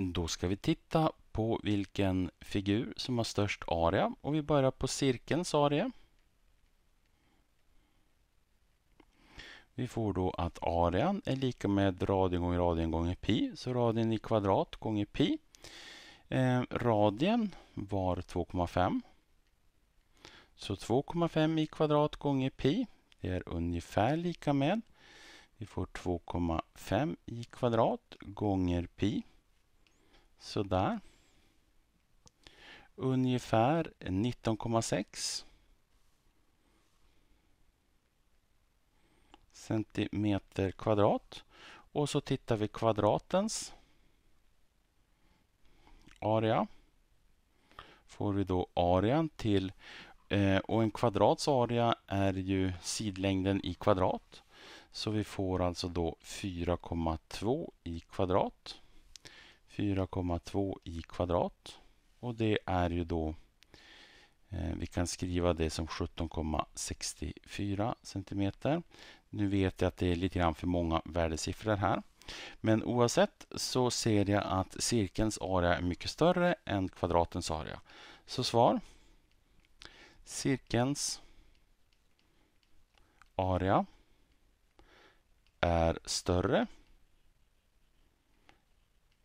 Då ska vi titta på vilken figur som har störst area och vi börjar på cirkelns area. Vi får då att arean är lika med radien gånger radien gånger pi, så radien i kvadrat gånger pi. Eh, radien var 2,5. Så 2,5 i kvadrat gånger pi, det är ungefär lika med. Vi får 2,5 i kvadrat gånger pi. Sådär. Ungefär 19,6 centimeter kvadrat. Och så tittar vi kvadratens area. Får vi då arean till eh, och en kvadrats area är ju sidlängden i kvadrat. Så vi får alltså då 4,2 i kvadrat. 4,2 i kvadrat. Och det är ju då, eh, vi kan skriva det som 17,64 cm. Nu vet jag att det är lite grann för många värdesiffror här. Men oavsett så ser jag att cirkelns area är mycket större än kvadratens area. Så svar cirkelns area är större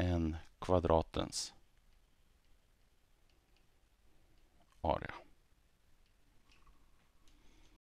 än kvadratens area.